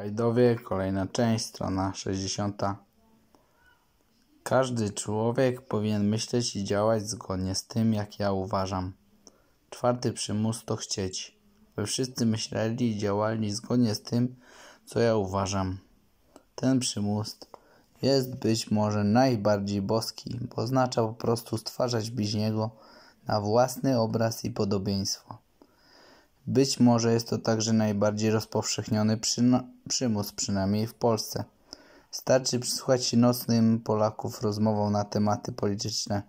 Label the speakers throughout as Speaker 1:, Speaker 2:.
Speaker 1: Hajdowie, kolejna część, strona 60. Każdy człowiek powinien myśleć i działać zgodnie z tym, jak ja uważam. Czwarty przymus to chcieć. By wszyscy myśleli i działali zgodnie z tym, co ja uważam. Ten przymus jest być może najbardziej boski, bo oznacza po prostu stwarzać bliźniego na własny obraz i podobieństwo. Być może jest to także najbardziej rozpowszechniony przyno- przymus, przynajmniej w Polsce. Starczy przysłuchać się nocnym Polaków rozmową na tematy polityczne.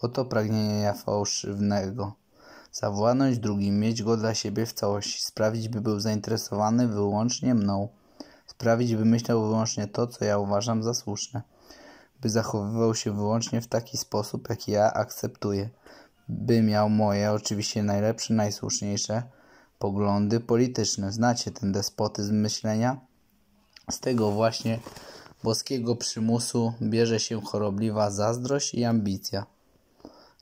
Speaker 1: Oto pragnienie ja fałszywnego. Zawładnąć drugim, mieć go dla siebie w całości, sprawić, by był zainteresowany wyłącznie mną, sprawić, by myślał wyłącznie to, co ja uważam za słuszne, by zachowywał się wyłącznie w taki sposób, jaki ja akceptuję, by miał moje, oczywiście najlepsze, najsłuszniejsze, poglądy polityczne. Znacie ten despotyzm myślenia? Z tego właśnie boskiego przymusu bierze się chorobliwa zazdrość i ambicja.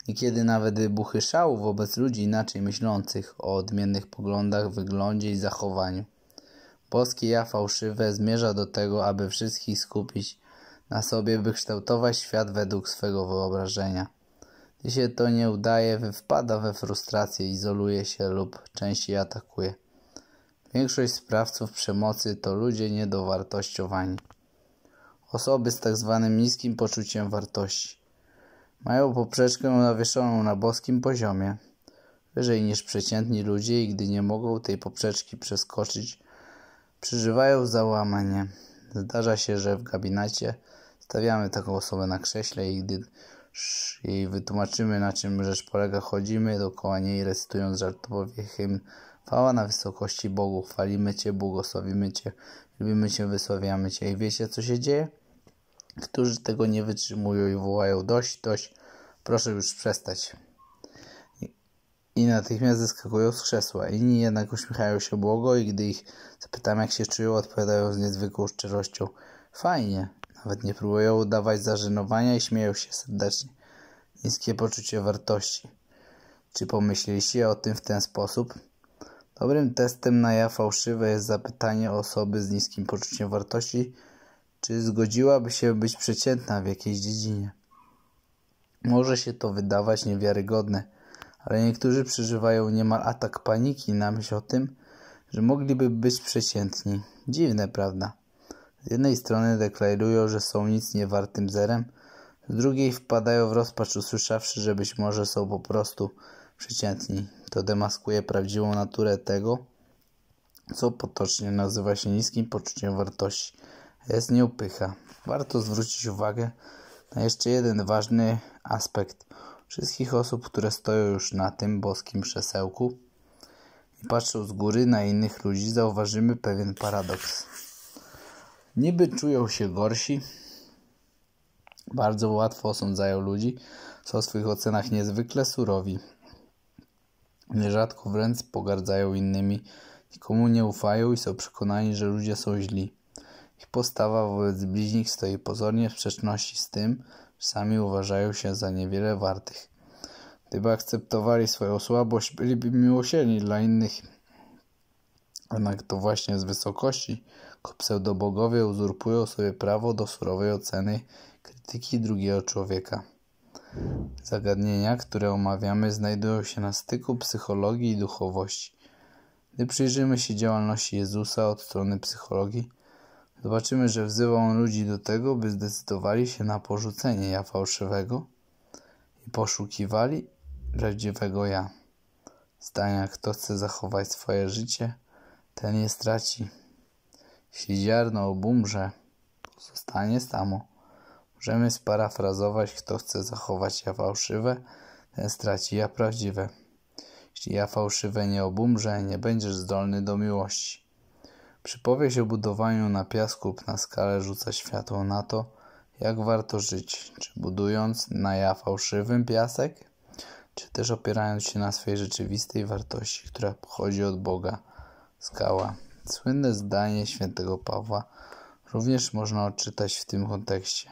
Speaker 1: Niekiedy nawet wybuchy szału wobec ludzi inaczej myślących o odmiennych poglądach, wyglądzie i zachowaniu. Boskie ja fałszywe zmierza do tego, aby wszystkich skupić na sobie, by kształtować świat według swego wyobrażenia. Gdy się to nie udaje, wpada we frustrację, izoluje się lub częściej atakuje. Większość sprawców przemocy to ludzie niedowartościowani. Osoby z tak zwanym niskim poczuciem wartości. Mają poprzeczkę nawieszoną na boskim poziomie, wyżej niż przeciętni ludzie i gdy nie mogą tej poprzeczki przeskoczyć, przeżywają załamanie. Zdarza się, że w gabinecie stawiamy taką osobę na krześle i gdy i wytłumaczymy na czym rzecz polega. Chodzimy dookoła niej, recytując żartobliwie hymn Chwała na wysokości Bogu, chwalimy Cię, błogosławimy Cię, lubimy Cię, wysławiamy Cię. I wiecie co się dzieje? Którzy tego nie wytrzymują i wołają dość, dość, proszę już przestać. I natychmiast zeskakują z krzesła. Inni jednak uśmiechają się błogo i gdy ich zapytam jak się czują, odpowiadają z niezwykłą szczerością. Fajnie, nawet nie próbują udawać zażenowania i śmieją się serdecznie. Niskie poczucie wartości. Czy pomyśleliście o tym w ten sposób? Dobrym testem na ja fałszywe jest zapytanie osoby z niskim poczuciem wartości, czy zgodziłaby się być przeciętna w jakiejś dziedzinie. Może się to wydawać niewiarygodne, ale niektórzy przeżywają niemal atak paniki na myśl o tym, że mogliby być przeciętni. Dziwne, prawda? Z jednej strony deklarują, że są nic nie wartym zerem, z drugiej wpadają w rozpacz usłyszawszy, że być może są po prostu przeciętni. To demaskuje prawdziwą naturę tego, co potocznie nazywa się niskim poczuciem wartości. Jest nieupycha. Warto zwrócić uwagę na jeszcze jeden ważny aspekt. Wszystkich osób, które stoją już na tym boskim krzesełku i patrzą z góry na innych ludzi, zauważymy pewien paradoks. Niby czują się gorsi, bardzo łatwo osądzają ludzi, są w swych ocenach niezwykle surowi. Nierzadko wręcz pogardzają innymi, nikomu nie ufają i są przekonani, że ludzie są źli. Ich postawa wobec bliźnich stoi pozornie w sprzeczności z tym, że sami uważają się za niewiele wartych. Gdyby akceptowali swoją słabość, byliby miłosierni dla innych jednak to właśnie z wysokości pseudobogowie uzurpują sobie prawo do surowej oceny krytyki drugiego człowieka. Zagadnienia, które omawiamy, znajdują się na styku psychologii i duchowości. Gdy przyjrzymy się działalności Jezusa od strony psychologii, zobaczymy, że wzywa on ludzi do tego, by zdecydowali się na porzucenie ja fałszywego i poszukiwali prawdziwego ja. Zdania, kto chce zachować swoje życie – ten je straci. Jeśli ziarno obumrze, zostanie samo. Możemy sparafrazować, kto chce zachować ja fałszywe, ten straci ja prawdziwe. Jeśli ja fałszywe nie obumrze, nie będziesz zdolny do miłości. Przypowieść o budowaniu na piasku lub na skalę rzuca światło na to, jak warto żyć, czy budując na ja fałszywym piasek, czy też opierając się na swojej rzeczywistej wartości, która pochodzi od Boga – Skała. Słynne zdanie świętego Pawła również można odczytać w tym kontekście.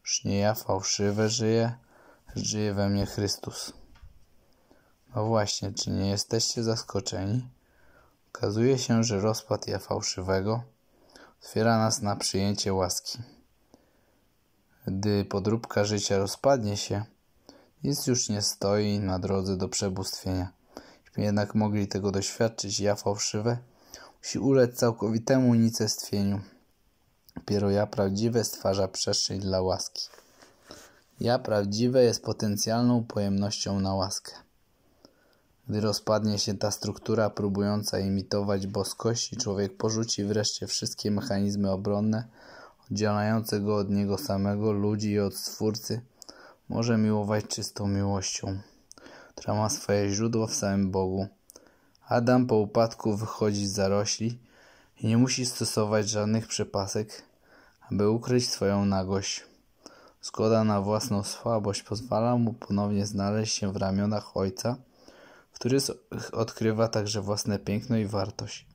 Speaker 1: Już nie ja fałszywe żyję, żyje we mnie Chrystus. No właśnie, czy nie jesteście zaskoczeni? Okazuje się, że rozpad ja fałszywego otwiera nas na przyjęcie łaski. Gdy podróbka życia rozpadnie się, nic już nie stoi na drodze do przebóstwienia jednak mogli tego doświadczyć, ja fałszywe, musi ulec całkowitemu unicestwieniu. Dopiero ja prawdziwe stwarza przestrzeń dla łaski. Ja prawdziwe jest potencjalną pojemnością na łaskę. Gdy rozpadnie się ta struktura próbująca imitować boskość człowiek porzuci wreszcie wszystkie mechanizmy obronne, oddzielające go od niego samego, ludzi i od Stwórcy, może miłować czystą miłością która ma swoje źródło w samym Bogu. Adam po upadku wychodzi z zarośli i nie musi stosować żadnych przepasek, aby ukryć swoją nagość. Zgoda na własną słabość pozwala mu ponownie znaleźć się w ramionach Ojca, który odkrywa także własne piękno i wartość.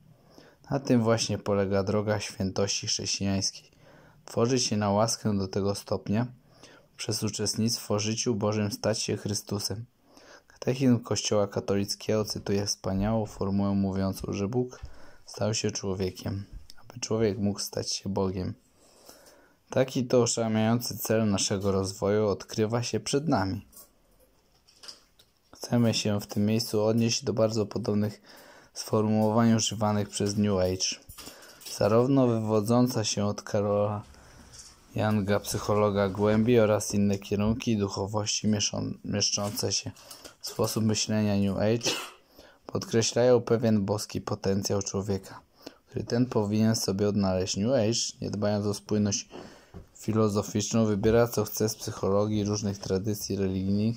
Speaker 1: Na tym właśnie polega droga świętości chrześcijańskiej. Tworzyć się na łaskę do tego stopnia, przez uczestnictwo w życiu Bożym stać się Chrystusem. Techizm Kościoła katolickiego cytuje wspaniałą formułę mówiącą, że Bóg stał się człowiekiem, aby człowiek mógł stać się Bogiem. Taki to oszałamiający cel naszego rozwoju odkrywa się przed nami. Chcemy się w tym miejscu odnieść do bardzo podobnych sformułowań używanych przez New Age. Zarówno wywodząca się od Karola Janga, psychologa głębi oraz inne kierunki duchowości mieszczące się sposób myślenia New Age podkreślają pewien boski potencjał człowieka, który ten powinien sobie odnaleźć. New Age, nie dbając o spójność filozoficzną, wybiera co chce z psychologii różnych tradycji religijnych,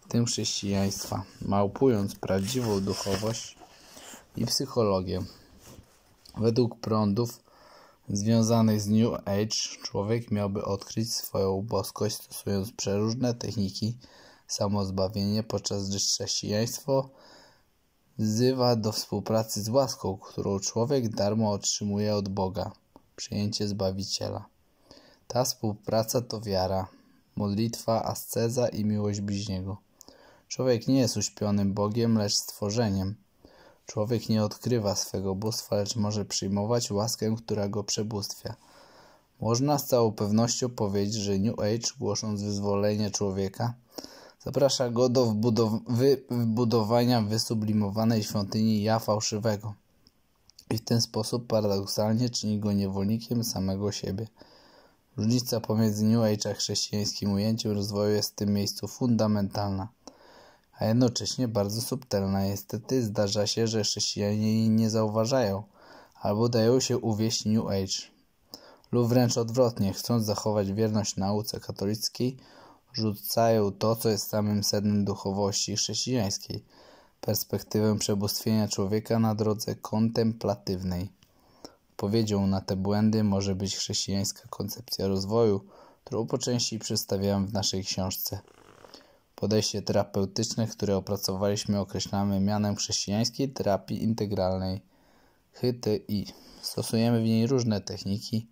Speaker 1: w tym chrześcijaństwa, małpując prawdziwą duchowość i psychologię. Według prądów związanych z New Age człowiek miałby odkryć swoją boskość stosując przeróżne techniki samozbawienie, podczas gdy chrześcijaństwo wzywa do współpracy z łaską, którą człowiek darmo otrzymuje od Boga, przyjęcie Zbawiciela. Ta współpraca to wiara, modlitwa, asceza i miłość bliźniego. Człowiek nie jest uśpionym Bogiem, lecz stworzeniem. Człowiek nie odkrywa swego bóstwa, lecz może przyjmować łaskę, która go przebóstwia. Można z całą pewnością powiedzieć, że New Age, głosząc wyzwolenie człowieka, Zaprasza go do wbudow- wbudowania wysublimowanej świątyni ja fałszywego i w ten sposób paradoksalnie czyni go niewolnikiem samego siebie. Różnica pomiędzy New Age a chrześcijańskim ujęciem rozwoju jest w tym miejscu fundamentalna, a jednocześnie bardzo subtelna. Niestety zdarza się, że chrześcijanie jej nie zauważają albo dają się uwieść New Age lub wręcz odwrotnie, chcąc zachować wierność nauce katolickiej, rzucają to, co jest samym sednem duchowości chrześcijańskiej perspektywę przebóstwienia człowieka na drodze kontemplatywnej. Odpowiedzią na te błędy może być chrześcijańska koncepcja rozwoju, którą po części przedstawiałem w naszej książce. Podejście terapeutyczne, które opracowaliśmy, określamy mianem chrześcijańskiej terapii integralnej HTI. Stosujemy w niej różne techniki